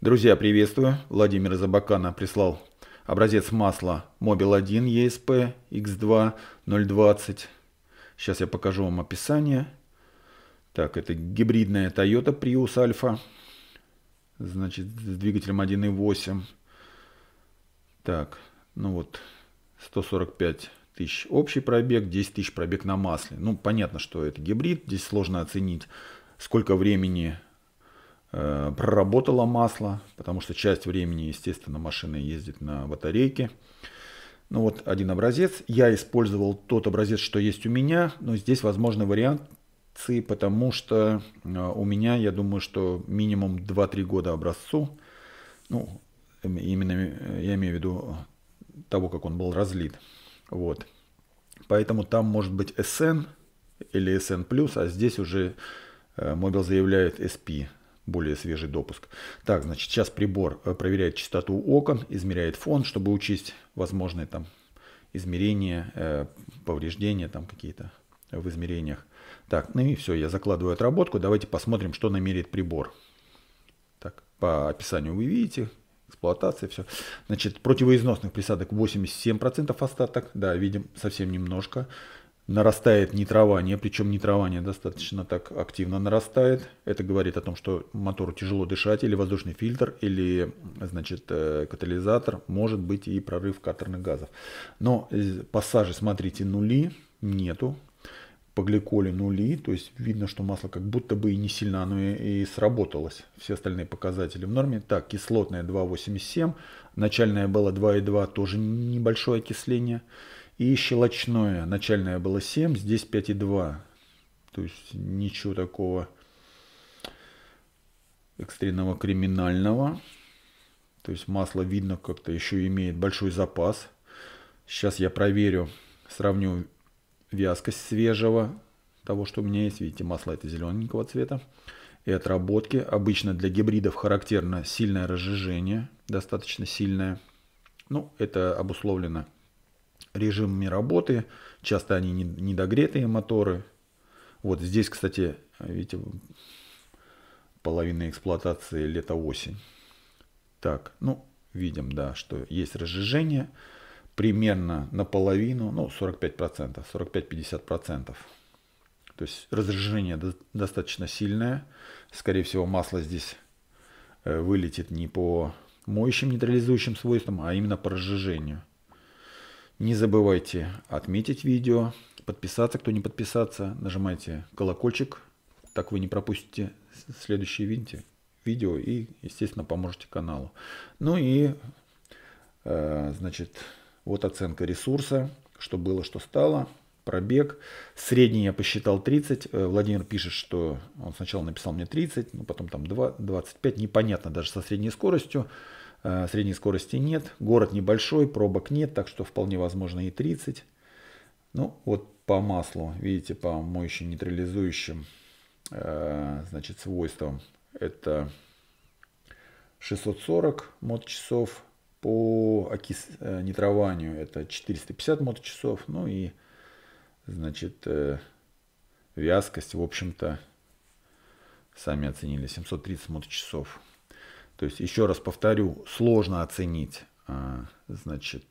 Друзья, приветствую. Владимир из Абакана прислал образец масла Mobil 1 ESP X2 020. Сейчас я покажу вам описание. Так, это гибридная Toyota Prius Alpha. Значит, с двигателем 1.8. Так, ну вот, 145 тысяч общий пробег, 10 тысяч пробег на масле. Ну, понятно, что это гибрид, здесь сложно оценить, сколько времени Э, проработала масло, потому что часть времени, естественно, машина ездит на батарейке. Ну вот один образец. Я использовал тот образец, что есть у меня, но здесь возможны вариации, потому что э, у меня, я думаю, что минимум 2-3 года образцу. Ну, именно э, я имею в виду того, как он был разлит. Вот. Поэтому там может быть SN или SN+, а здесь уже Мобил заявляет SP более свежий допуск. Так, значит, сейчас прибор э, проверяет частоту окон, измеряет фон, чтобы учесть возможные там измерения, э, повреждения там какие-то в измерениях. Так, ну и все, я закладываю отработку. Давайте посмотрим, что намерит прибор. Так, по описанию вы видите, эксплуатация, все. Значит, противоизносных присадок 87% остаток, да, видим совсем немножко нарастает нитрование, причем нитрование достаточно так активно нарастает. Это говорит о том, что мотору тяжело дышать, или воздушный фильтр, или значит, э, катализатор, может быть и прорыв катерных газов. Но э, пассажи, смотрите, нули нету, по гликоле нули, то есть видно, что масло как будто бы и не сильно оно и, и сработалось. Все остальные показатели в норме. Так, кислотная 2,87, начальная была 2,2, тоже небольшое окисление. И щелочное, начальное было 7, здесь 5,2. То есть ничего такого экстренного криминального. То есть масло видно как-то еще имеет большой запас. Сейчас я проверю, сравню вязкость свежего того, что у меня есть. Видите, масло это зелененького цвета. И отработки. Обычно для гибридов характерно сильное разжижение, достаточно сильное. Ну, это обусловлено режимами работы. Часто они недогретые моторы. Вот здесь, кстати, видите, половина эксплуатации лето-осень. Так, ну, видим, да, что есть разжижение примерно наполовину, ну, 45%, 45-50%. То есть разжижение достаточно сильное. Скорее всего, масло здесь э, вылетит не по моющим нейтрализующим свойствам, а именно по разжижению. Не забывайте отметить видео, подписаться, кто не подписаться, нажимайте колокольчик, так вы не пропустите следующие видите, видео и, естественно, поможете каналу. Ну и, э, значит, вот оценка ресурса, что было, что стало, пробег. Средний я посчитал 30. Э, Владимир пишет, что он сначала написал мне 30, но потом там 2, 25, непонятно даже со средней скоростью. Э, средней скорости нет, город небольшой, пробок нет, так что вполне возможно и 30. Ну, вот по маслу, видите, по моющим нейтрализующим э, значит, свойствам это 640 мод-часов, по окис... Э, нитрованию это 450 часов ну и, значит, вязкость, в общем-то, сами оценили, 730 часов то есть, еще раз повторю, сложно оценить, а, значит,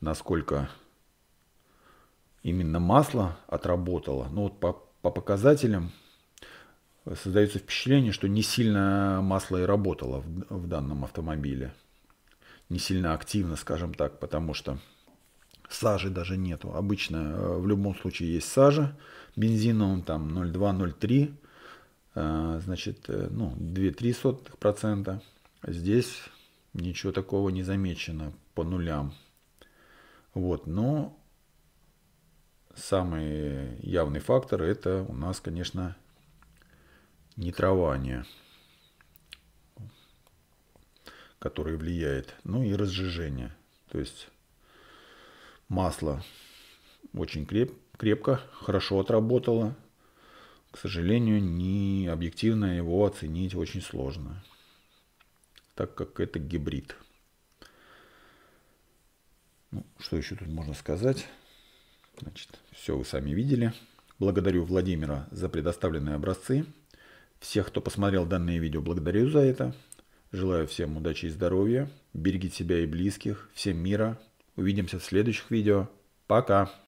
насколько именно масло отработало. Но вот по, по показателям э, создается впечатление, что не сильно масло и работало в, в данном автомобиле. Не сильно активно, скажем так, потому что сажи даже нету. Обычно э, в любом случае есть сажа Бензином там 0,2-0,3 а, значит, э, ну, 2,3%. Здесь ничего такого не замечено по нулям. Вот, но самый явный фактор это у нас, конечно, нитрование, а которое влияет, ну и разжижение. То есть масло очень креп, крепко, хорошо отработало, к сожалению, не объективно его оценить очень сложно, так как это гибрид. Ну, что еще тут можно сказать? Значит, все вы сами видели. Благодарю Владимира за предоставленные образцы. Всех, кто посмотрел данное видео, благодарю за это. Желаю всем удачи и здоровья. Берегите себя и близких. Всем мира. Увидимся в следующих видео. Пока!